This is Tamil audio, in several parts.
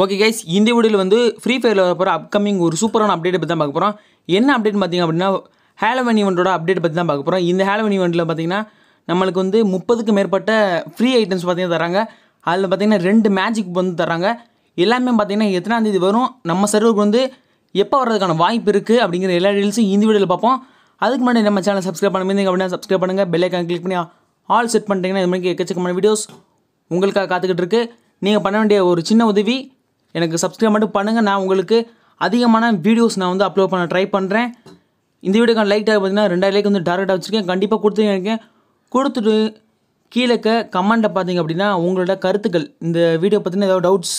ஓகே கைஸ் இந்த வீடியோவில் வந்து ஃப்ரீ ஃபயரில் வர போகிற அப்கமிங் ஒரு சூப்பரான அப்டேட்டை பற்றி தான் பார்க்க போகிறோம் என்ன அப்டேட் பார்த்திங்க அப்படின்னா ஹேலவன் ஈவெண்ட்டோட அப்டேட் பற்றி தான் பார்க்க போகிறோம் இந்த ஹேலவன் ஈவெண்ட்டில் பார்த்திங்கன்னா நம்மளுக்கு வந்து முப்பதுக்கு மேற்பட்ட ஃப்ரீ ஐட்டம்ஸ் பார்த்திங்கன்னா தராங்க அதில் பார்த்திங்கன்னா ரெண்டு மேஜிக் வந்து தராங்க எல்லாமே பார்த்திங்கன்னா எத்தனாந்தேதி வரும் நம்ம சர்வருக்கு வந்து எப்போ வர்றதுக்கான வாய்ப்பு இருக்குது அப்படிங்கிற எல்லா டீல்ஸும் இந்த வீடியோவில் பார்ப்போம் அதுக்கு முன்னாடி நம்ம சேனல் சப்ஸ்கிரைப் பண்ணி அப்படின்னா சப்ஸ்கிரைப் பண்ணுங்கள் பெல்லைக்கான் கிளிக் பண்ணி ஆல் செட் பண்ணிட்டீங்கன்னா இது மாதிரி எக்கச்சக்கமான வீடியோஸ் உங்களுக்காக காத்துக்கிட்டு இருக்குது நீங்கள் பண்ண வேண்டிய ஒரு சின்ன உதவி எனக்கு சப்ஸ்கிரைப் மட்டும் பண்ணுங்கள் நான் உங்களுக்கு அதிகமான வீடியோஸ் நான் வந்து அப்லோட் பண்ண ட்ரை பண்ணுறேன் இந்த வீடியோக்கான லைக் டேக் பார்த்தீங்கன்னா ரெண்டாயிரம் லைக் வந்து டேரெக்டாக வச்சுருக்கேன் கண்டிப்பாக கொடுத்துருக்கேன் கொடுத்துட்டு கீழே கமெண்ட்டை பார்த்தீங்க அப்படின்னா உங்களோட கருத்துக்கள் இந்த வீடியோ பார்த்தீங்கன்னா ஏதாவது டவுட்ஸ்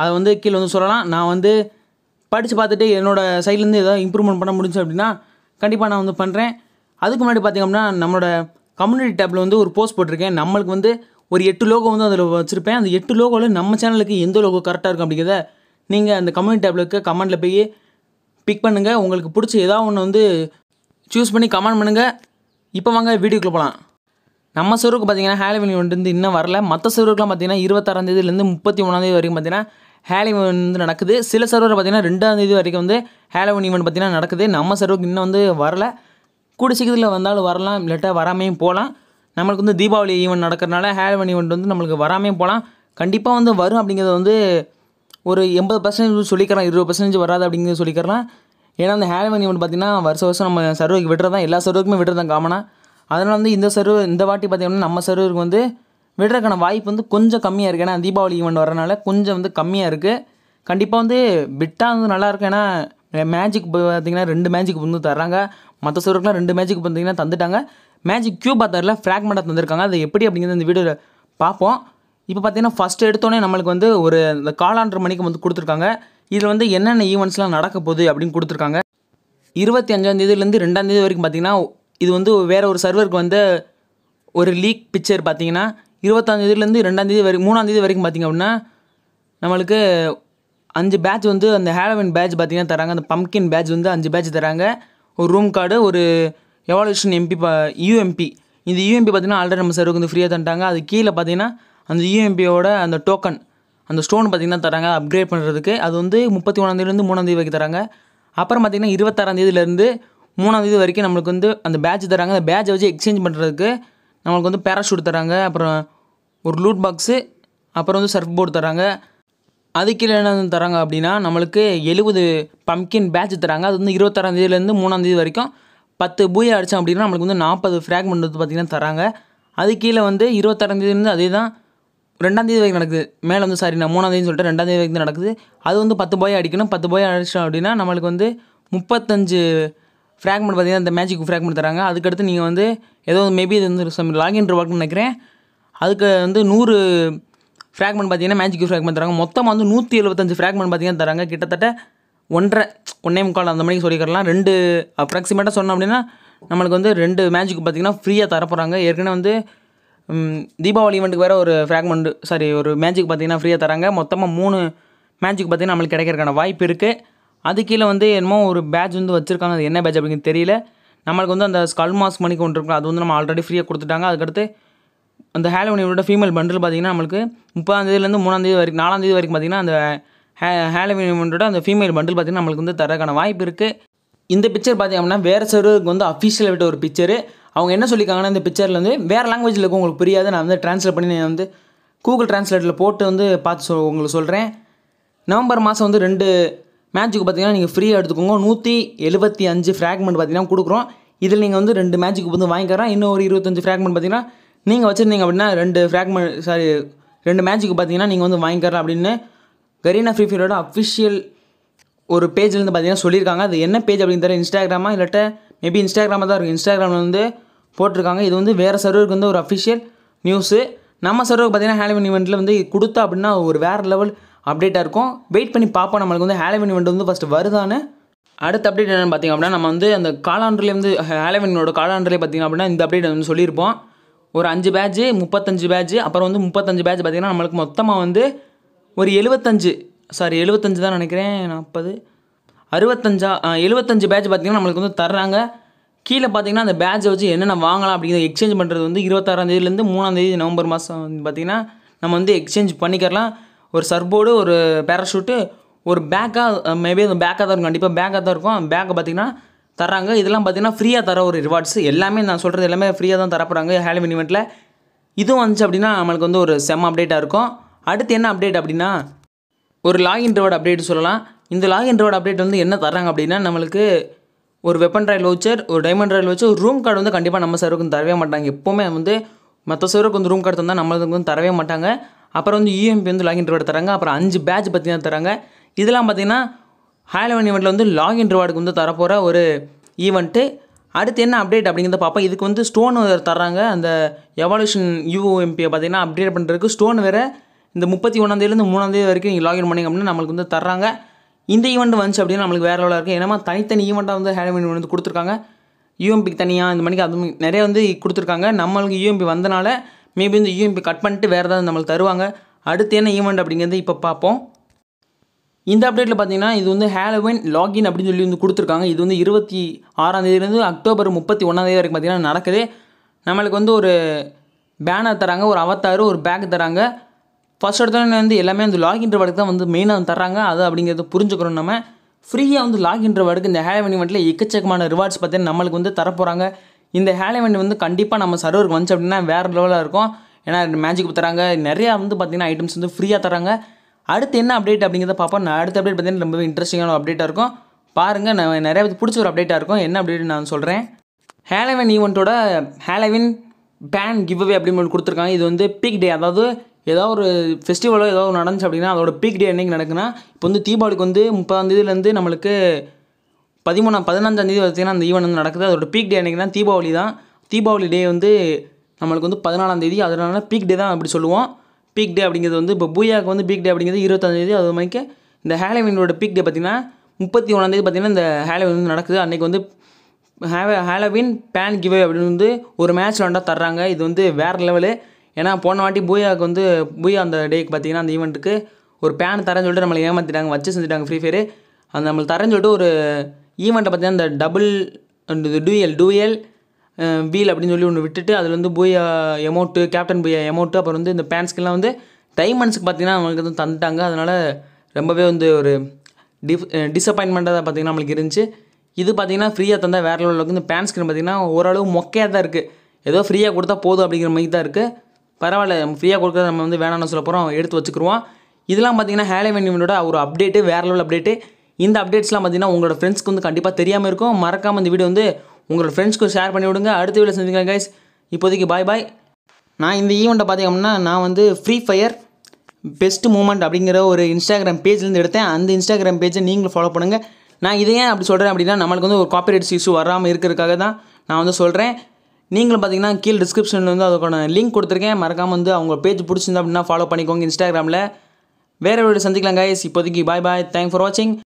அதை வந்து கீழே வந்து சொல்லலாம் நான் வந்து படித்து பார்த்துட்டு என்னோடய சைட்லேருந்து ஏதாவது இம்ப்ரூவ்மெண்ட் பண்ண முடிஞ்சு அப்படின்னா கண்டிப்பாக நான் வந்து பண்ணுறேன் அதுக்கு முன்னாடி பார்த்திங்க அப்படின்னா நம்மளோட கம்யூனிட்டி டேப்பில் வந்து ஒரு போஸ்ட் போட்டிருக்கேன் நம்மளுக்கு வந்து ஒரு எட்டு லோகோ வந்து அதில் வச்சுருப்பேன் அந்த எட்டு லோகோவில் நம்ம சேனலுக்கு எந்த லோகோ கரெக்டாக இருக்கும் அப்படிங்கிறத நீங்கள் அந்த கமெண்ட் டேப்பில் இருக்க கமெண்டில் போய் பிக் பண்ணுங்கள் உங்களுக்கு பிடிச்ச ஏதாவது ஒன்று வந்து சூஸ் பண்ணி கமெண்ட் பண்ணுங்கள் இப்போ வாங்க வீடியோக்குள்ளே போகலாம் நம்ம சர்வருக்கு பார்த்தீங்கன்னா ஹேலிவன் வந்து இன்னும் வரல மற்ற சர்வருக்குலாம் பார்த்தீங்கன்னா இருபத்தாறாந்தேதியிலேருந்து முப்பத்தி ஒன்றாந்தேதி வரைக்கும் பார்த்தீங்கன்னா ஹேலிவன் வந்து நடக்குது சில சர்வர் பார்த்தீங்கன்னா ரெண்டாந்தேதி வரைக்கும் வந்து ஹேலோவின் ஈவெண்ட் பார்த்திங்கன்னா நடக்குது நம்ம சர்வருக்கு இன்னும் வந்து வரல கூடி சீக்கிரத்தில் வந்தாலும் வரலாம் இல்லாட்டா வராமையும் போகலாம் நம்மளுக்கு வந்து தீபாவளி ஈவெண்ட் நடக்கிறனால ஹேல்வன் ஈவெண்ட் வந்து நம்மளுக்கு வராமே போகலாம் கண்டிப்பாக வந்து வரும் அப்படிங்கிறத வந்து ஒரு எண்பது பர்சன்டேஜ் சொல்லிக்கிறேன் இருபது பர்சன்டேஜ் வராது அப்படிங்கிறது சொல்லிக்கிறலாம் ஏன்னா அந்த ஹேல்வன் ஈவெண்ட் பார்த்திங்கன்னா வருஷ வருஷம் நம்ம சர்வருக்கு விடுறதா எல்லா சர்வருக்குமே விடுறது தான் காமனாக அதனால் வந்து இந்த சர்வ இந்த வாட்டி பார்த்திங்கன்னா நம்ம சர்வருக்கு வந்து விடுறதுக்கான வாய்ப்பு வந்து கொஞ்சம் கம்மியாக இருக்குது ஏன்னா தீபாவளி ஈவெண்ட் வரனால கொஞ்சம் வந்து கம்மியாக இருக்குது கண்டிப்பாக வந்து விட்டால் வந்து நல்லாயிருக்கும் ஏன்னா மேஜிக் பார்த்திங்கன்னா ரெண்டு மேஜிக் வந்து தர்றாங்க மற்ற சர்வருக்குலாம் ரெண்டு மேஜிக் பார்த்திங்கன்னா தந்துட்டாங்க மேஜிக் கியூப் ஆத்தரில் ஃப்ராக்மெண்ட்டாக தந்திருக்காங்க அது எப்படி அப்படிங்கிறது இந்த வீடியோவில் பார்ப்போம் இப்போ பார்த்தீங்கன்னா ஃபஸ்ட் எடுத்தோன்னே நம்மளுக்கு வந்து ஒரு இந்த காலாண்டு மணிக்கு வந்து கொடுத்துருக்காங்க இதில் வந்து என்னென்ன ஈவெண்ட்ஸ்லாம் நடக்க போகுது அப்படின்னு கொடுத்துருக்காங்க இருபத்தி ரெண்டாம் ரெண்டாந்தேதி வரைக்கும் பார்த்தீங்கன்னா இது வந்து வேறு ஒரு சர்வருக்கு வந்து ஒரு லீக் பிக்சர் பார்த்தீங்கன்னா ரெண்டாம் ரெண்டாந்தேதி வரைக்கும் மூணாந்தேதி வரைக்கும் பார்த்திங்க அப்படின்னா நம்மளுக்கு அஞ்சு பேட்ச் வந்து அந்த ஹேலவின் பேட்ச் பார்த்திங்கன்னா தராங்க அந்த பம்கின் பேட்ச் வந்து அஞ்சு பேட்ச் தராங்க ஒரு ரூம் கார்டு ஒரு எவால்யூஷன் எம்பி ப யூஎம்பி இந்த யூஎம்பி பார்த்திங்கன்னா ஆல்ரெடி நம்ம சர்வுக்கு வந்து ஃப்ரீயாக தந்துட்டாங்க அது கீழே பார்த்தீங்கன்னா அந்த யூஎம்பியோட அந்த டோக்கன் அந்த ஸ்டோன் பார்த்திங்கன்னா தராங்க அப்கிரேட் பண்ணுறதுக்கு அது வந்து முப்பத்தி ஒன்றாந்தேதிலேருந்து மூணாந்தேதி வரைக்கும் தராங்க அப்புறம் பார்த்திங்கன்னா இருபத்தாறாந்தேதியிலேருந்து மூணாந்தேதி வரைக்கும் நம்மளுக்கு வந்து அந்த பேட்ச் தராங்க அந்த பேட்சை வச்சு எக்ஸ்சேஞ்ச் பண்ணுறதுக்கு நம்மளுக்கு வந்து பேராஷூட் தராங்க அப்புறம் ஒரு லூட் பாக்ஸு அப்புறம் வந்து சர்ஃப் போர்டு தராங்க அது கீழே என்ன தராங்க அப்படின்னா நம்மளுக்கு எழுபது பம்கின் பேட்ச் தராங்க அது வந்து இருபத்தாறாந்தேதியிலேருந்து மூணாந்தேதி வரைக்கும் பத்து பூயை அடித்தோம் அப்படின்னா நம்மளுக்கு வந்து நாற்பது ஃப்ராக்மெண்ட் வந்து பார்த்திங்கன்னா தராங்க அது கீழே வந்து இருபத்தாறாம் அதே தான் ரெண்டாம் தேதி வரைக்கும் நடக்குது மேலே வந்து சாரி நான் மூணாம் தேதி சொல்லிட்டு ரெண்டாம் தேதி வரைக்கும் நடக்குது அது வந்து பத்து பாய் அடிக்கணும் பத்து பாய் அடிச்சிட்டோம் அப்படின்னா நம்மளுக்கு வந்து முப்பத்தஞ்சு ஃப்ராக்மெண்ட் பார்த்திங்கன்னா இந்த மேஜிக் ஃப்ராக்மெண்ட் தராங்க அதுக்கடுத்து நீங்கள் வந்து ஏதோ மேபி இது வந்து லாகின் ரிவார்ட்னு நினைக்கிறேன் அதுக்கு வந்து நூறு ஃப்ராக்மெண்ட் பார்த்திங்கன்னா மேஜிக் ஃப்ராக்மெண்ட் தராங்க மொத்தமாக வந்து நூற்றி எழுபத்தஞ்சு ஃப்ராக்மெண்ட் பார்த்திங்கன்னா தராங்க கிட்டத்தட்ட ஒன்றரை ஒன்றே முக்கால் அந்த மணிக்கு சொல்லிக்கிறலாம் ரெண்டு அப்ராக்சிமேட்டாக சொன்னோம் அப்படின்னா நம்மளுக்கு வந்து ரெண்டு மேஜிக் பார்த்திங்கன்னா ஃப்ரீயாக தரப்போகிறாங்க ஏற்கனவே வந்து தீபாவளி ஈவெண்ட்டுக்கு வேறு ஒரு ஃப்ராக்மெண்ட் சாரி ஒரு மேஜிக் பார்த்திங்கன்னா ஃப்ரீயாக தராங்க மொத்தமாக மூணு மேட்ச்சுக்கு பார்த்திங்கன்னா நம்மளுக்கு கிடைக்கிறக்கான வாய்ப்பு இருக்குது அது கீழே வந்து என்னமோ ஒரு பேட்ச் வந்து வச்சுருக்காங்க அது என்ன பேட்ச் அப்படின்னு தெரியல நம்மளுக்கு வந்து அந்த ஸ்கல் மாஸ்க் மணிக்கு ஒன்று இருக்கும் அது வந்து நம்ம ஆல்ரெடி ஃப்ரீயாக கொடுத்துட்டாங்க அதுக்கடுத்து அந்த ஹேலோனியோட ஃபீமேல் பண்டில் பார்த்திங்கன்னா நம்மளுக்கு முப்பதாந்தேதியிலேருந்து மூணாந்தேதி வரைக்கும் நாலாந்தேதி வரைக்கும் பார்த்திங்கன்னா அந்த ஹே ஹேலோவின் இவெண்ட்டோட அந்த ஃபீமேல் பண்டில் பார்த்திங்கன்னா நம்மளுக்கு வந்து தரக்கான வாய்ப்பு இருக்குது இந்த பிக்சர் அப்படின்னா வேறு சர்வருக்கு வந்து அஃபிஷியல் விட்ட ஒரு பிக்சரு அவங்க என்ன சொல்லியிருக்காங்கன்னா இந்த பிக்சரில் வந்து வேறு லாங்குவேஜில் இருக்கும் உங்களுக்கு புரியாது நான் வந்து ட்ரான்ஸ்லேட் பண்ணி நான் வந்து கூகுள் ட்ரான்ஸ்லேட்டில் போட்டு வந்து பார்த்து சொல் உங்களுக்கு சொல்கிறேன் நவம்பர் மாதம் வந்து ரெண்டு மேட்சுக்கு பார்த்தீங்கன்னா நீங்கள் ஃப்ரீயாக எடுத்துக்கோங்க நூற்றி எழுபத்தி அஞ்சு ஃப்ராக்மெண்ட் பார்த்தீங்கன்னா கொடுக்குறோம் இதில் நீங்கள் வந்து ரெண்டு மேட்சுக்கு வந்து வாங்கிக்கிறோம் இன்னும் ஒரு இருபத்தஞ்சு ஃப்ராக்மெண்ட் பார்த்தீங்கன்னா நீங்கள் வச்சுருந்தீங்க அப்படின்னா ரெண்டு ஃப்ராக்மெண்ட் சாரி ரெண்டு மேட்ச்சுக்கு பார்த்தீங்கன்னா நீங்கள் வந்து வாங்கிக்கிறோம் அப்படின்னு கரீனா ஃப்ரீ ஃபயரோட அஃபிஷியல் ஒரு பேஜ்லேருந்து பார்த்தீங்கன்னா சொல்லியிருக்காங்க அது என்ன பேஜ் அப்படின்னு தெரியல இன்ஸ்டாகிராமா இல்லாட்ட மேபி இன்ஸ்டாகிராமாக தான் இருக்கும் இன்ஸ்டாகிராமில் வந்து போட்டிருக்காங்க இது வந்து வேறு சர்வருக்கு வந்து ஒரு அஃபிஷியல் நியூஸு நம்ம சர்வருக்கு பார்த்தீங்கன்னா ஹேலவின் இவெண்ட்டில் வந்து கொடுத்தா அப்படின்னா ஒரு வேறு லெவல் அப்டேட்டாக இருக்கும் வெயிட் பண்ணி பார்ப்போம் நம்மளுக்கு வந்து ஹேலவின் இவெண்ட் வந்து ஃபஸ்ட்டு வருதான்னு அடுத்த அப்டேட் என்னென்னு பார்த்திங்க அப்படின்னா நம்ம வந்து அந்த காலாண்டுலேருந்து ஹேலவினோட காலாண்டுலேயே பார்த்திங்க அப்படின்னா இந்த அப்டேட் வந்து சொல்லியிருப்போம் ஒரு அஞ்சு பேட்ச் முப்பத்தஞ்சு பேட்ச் அப்புறம் வந்து முப்பத்தஞ்சு பேட்ச் பார்த்திங்கன்னா நம்மளுக்கு மொத்தமாக வந்து ஒரு எழுபத்தஞ்சு சாரி எழுபத்தஞ்சு தான் நினைக்கிறேன் நாற்பது அறுபத்தஞ்சா எழுபத்தஞ்சு பேட்ச் பார்த்திங்கன்னா நம்மளுக்கு வந்து தர்றாங்க கீழே பார்த்தீங்கன்னா அந்த பேட்சை வச்சு என்னென்ன வாங்கலாம் அப்படிங்கிறத எக்ஸ்சேஞ்ச் பண்ணுறது வந்து மூணாம் தேதி நவம்பர் மாதம் வந்து பார்த்திங்கன்னா நம்ம வந்து எக்ஸ்சேஞ்ச் பண்ணிக்கலாம் ஒரு சர்போர்டு ஒரு பேராஷூட்டு ஒரு பேக்காக மேபி அந்த பேக்காக தான் இருக்கும் கண்டிப்பாக பேக்காக தான் இருக்கும் பேக்கை பார்த்திங்கன்னா தராங்க இதெல்லாம் பார்த்திங்கன்னா ஃப்ரீயாக தர ஒரு ரிவார்ட்ஸ் எல்லாமே நான் சொல்கிறது எல்லாமே ஃப்ரீயாக தான் தரப்படுறாங்க ஹேலிவின் இவெண்ட்டில் இதுவும் வந்துச்சு அப்படின்னா நம்மளுக்கு வந்து ஒரு செம்ம அப்டேட்டாக இருக்கும் அடுத்து என்ன அப்டேட் அப்படின்னா ஒரு லாகின் ரோட் அப்டேட் சொல்லலாம் இந்த லாகின் ரோட் அப்டேட் வந்து என்ன தர்றாங்க அப்படின்னா நம்மளுக்கு ஒரு வெப்பன் ட்ரையல் வச்சர் ஒரு டைமண்ட் ட்ரையல் வச்சு ஒரு ரூம் கார்டு வந்து கண்டிப்பாக நம்ம சர்வருக்கு தரவே மாட்டாங்க எப்போவுமே வந்து மற்ற சர்வருக்கு வந்து ரூம் கார்டு தந்தால் நம்மளுக்கு வந்து தரவே மாட்டாங்க அப்புறம் வந்து யூஎம்பி e வந்து லாகின் ரிவார்டு தராங்க அப்புறம் அஞ்சு பேட்ச் பற்றி தராங்க இதெல்லாம் பார்த்திங்கன்னா லெவன் ஈவெண்ட்டில் வந்து லாகின் ரிவார்டுக்கு வந்து தரப்போகிற ஒரு ஈவெண்ட்டு அடுத்து என்ன அப்டேட் அப்படிங்கிறத பார்ப்போம் இதுக்கு வந்து ஸ்டோன் வேறு தர்றாங்க அந்த எவால்யூஷன் யூஎம்பியை பார்த்திங்கன்னா அப்டேட் பண்ணுறதுக்கு ஸ்டோன் வேறு இந்த முப்பத்தி ஒன்றாந்தேதிலேருந்து மூணாந்தேதி வரைக்கும் நீங்கள் லாகின் பண்ணிங்க அப்படின்னா நம்மளுக்கு வந்து தர்றாங்க இந்த ஈவெண்ட் வந்துச்சு அப்படின்னா நம்மளுக்கு வேறு லெவலாக இருக்குது ஏன்னா தனித்தனி ஈவெண்ட்டாக வந்து ஹேண்ட்மேட் வந்து கொடுத்துருக்காங்க யூஎம்பிக்கு தனியாக இந்த மணிக்கு அது நிறைய வந்து கொடுத்துருக்காங்க நம்மளுக்கு யூஎம்பி வந்தனால மேபி இந்த யூஎம்பி கட் பண்ணிட்டு வேறு ஏதாவது நம்மளுக்கு தருவாங்க அடுத்து என்ன ஈவெண்ட் அப்படிங்கிறது இப்போ பார்ப்போம் இந்த அப்டேட்டில் பார்த்தீங்கன்னா இது வந்து ஹேலோவின் லாகின் அப்படின்னு சொல்லி வந்து கொடுத்துருக்காங்க இது வந்து இருபத்தி ஆறாந்தேதியிலேருந்து அக்டோபர் முப்பத்தி ஒன்றாந்தேதி வரைக்கும் பார்த்தீங்கன்னா நடக்குது நம்மளுக்கு வந்து ஒரு பேனர் தராங்க ஒரு அவத்தாரு ஒரு பேக் தராங்க ஃபஸ்ட் எடுத்தோடனே வந்து எல்லாமே வந்து லாகின் ரிவார்டுக்கு தான் வந்து மெயினாக வந்து தராங்க அது அப்படிங்கிறத புரிஞ்சுக்கிறோம் நம்ம ஃப்ரீயாக வந்து லாகின் ரிவார்டுக்கு இந்த ஹேலவன் இவெண்ட்டில் எக்கச்சக்கமான ரிவார்ட்ஸ் பார்த்தீங்கன்னா நம்மளுக்கு வந்து தரப்போகிறாங்க இந்த ஹேலவன் வந்து கண்டிப்பாக நம்ம சர்வருக்கு வந்துச்சு அப்படின்னா வேறு லெவலாக இருக்கும் ஏன்னா மேஜிக் தராங்க நிறையா வந்து பார்த்திங்கன்னா ஐட்டம்ஸ் வந்து ஃப்ரீயாக தராங்க அடுத்து என்ன அப்டேட் அப்படிங்கிறத பார்ப்போம் நான் அடுத்த அப்டேட் பார்த்தீங்கன்னா ரொம்பவே இன்ட்ரெஸ்டிங்கான அப்டேட்டாக இருக்கும் பாருங்கள் நான் நிறையா பிடிச்ச ஒரு அப்டேட்டாக இருக்கும் என்ன அப்டேட் நான் சொல்கிறேன் ஹேலவன் ஈவெண்ட்டோட ஹேலவின் பேன் கிவ் அவே அப்படின்னு கொடுத்துருக்காங்க இது வந்து பீக் டே அதாவது ஏதாவது ஒரு ஃபெஸ்டிவலோ ஏதாவது ஒரு நடந்துச்சு அப்படின்னா அதோட பீக் டே என்றைக்கு நடக்குன்னா இப்போ வந்து தீபாவளிக்கு வந்து தேதியிலேருந்து நம்மளுக்கு பதினஞ்சாம் பதினஞ்சாந்தேதி பார்த்திங்கன்னா அந்த ஈவெண்ட் வந்து நடக்குது அதோட பீக் டே என்றைக்குன்னா தீபாவளி தான் தீபாவளி டே வந்து நம்மளுக்கு வந்து பதினாலாந்தேதி அதனால பீக் டே தான் அப்படி சொல்லுவோம் பீக் டே அப்படிங்கிறது வந்து இப்போ பூயாவுக்கு வந்து பீக் டே அப்படிங்கிறது தேதி அது மாதிரி இந்த ஹேலோவினோட பீக் டே பார்த்திங்கன்னா முப்பத்தி தேதி பார்த்திங்கன்னா இந்த ஹேலோவின் வந்து நடக்குது அன்றைக்கி வந்து ஹேவ ஹேலவின் பேன் கிவே அப்படின்னு வந்து ஒரு மேட்ச் விளாண்டா தர்றாங்க இது வந்து வேறு லெவலு ஏன்னா போன வாட்டி பூயாவுக்கு வந்து பூயா அந்த டேக்கு பார்த்தீங்கன்னா அந்த ஈவெண்ட்டுக்கு ஒரு பேன் தரேன்னு சொல்லிட்டு நம்மளை ஏமாற்றிட்டாங்க வச்சு செஞ்சுட்டாங்க ஃப்ரீ ஃபயர் அந்த நம்மளுக்கு தரேன்னு சொல்லிட்டு ஒரு ஈவெண்ட்டை பார்த்தீங்கன்னா அந்த டபுள் டூயல் டூயல் வீல் அப்படின்னு சொல்லி ஒன்று விட்டுட்டு அதில் வந்து பூயா எமௌண்ட்டு கேப்டன் பூயா எமௌண்ட்டு அப்புறம் வந்து இந்த பேன்ஸ்க்கெல்லாம் வந்து டைமண்ட்ஸுக்கு பார்த்தீங்கன்னா அவங்களுக்கு வந்து தந்துட்டாங்க அதனால் ரொம்பவே வந்து ஒரு டிஃப் டிசப்பாயின்மெண்ட்டாக தான் பார்த்திங்கன்னா நம்மளுக்கு இருந்துச்சு இது பார்த்திங்கன்னா ஃப்ரீயாக தந்தால் வேறு லெவலில் இருக்குது இந்த பேன் ஸ்க்ரீன் பார்த்திங்கன்னா ஓரளவு மொக்கையாக தான் இருக்குது ஏதோ ஃப்ரீயாக கொடுத்தா போதும் அப்படிங்கிற மாதிரி தான் இருக்குது பரவாயில்ல நம்ம ஃப்ரீயாக கொடுக்குறத நம்ம வந்து வேணாம்னு சொல்ல போகிறோம் எடுத்து வச்சுக்கிறோம் இதெல்லாம் பார்த்தீங்கன்னா ஹேலவன் ஒரு அப்டேட்டு வேறு லெவல் அப்டேட்டு இந்த அப்டேட்ஸ்லாம் பார்த்தீங்கன்னா உங்களோட ஃப்ரெண்ட்ஸ்க்கு வந்து கண்டிப்பாக தெரியாமல் இருக்கும் மறக்காமல் இந்த வீடியோ வந்து உங்களோட ஃப்ரெண்ட்ஸ்க்கு ஷேர் பண்ணி விடுங்க அடுத்த வீடியோ செஞ்சுக்கலாம் கைஸ் இப்போதைக்கு பாய் பாய் நான் இந்த ஈவெண்ட்டை அப்படின்னா நான் வந்து ஃப்ரீ ஃபயர் பெஸ்ட் மூமெண்ட் அப்படிங்கிற ஒரு இன்ஸ்டாகிராம் பேஜ்லேருந்து எடுத்தேன் அந்த இன்ஸ்டாகிராம் பேஜை நீங்களும் ஃபாலோ பண்ணுங்கள் நான் இதே அப்படி சொல்கிறேன் அப்படின்னா நம்மளுக்கு வந்து ஒரு காப்பிரைட்ஸ் இஷ்யூ வராமல் இருக்கிறதுக்காக தான் நான் வந்து சொல்கிறேன் நீங்களும் பார்த்தீங்கன்னா கீழ் டிஸ்கிரிப்ஷனில் வந்து அதுக்கான லிங்க் கொடுத்துருக்கேன் மறக்காமல் வந்து அவங்க பேஜ் பிடிச்சிருந்தா அப்படின்னா ஃபாலோ பண்ணிக்கோங்க இன்ஸ்டாகிராமில் வேறு வீடியோ சந்திக்கலாம் கைஸ் இப்போதைக்கு பாய் பாய் தேங்க் ஃபார் வாட்சிங்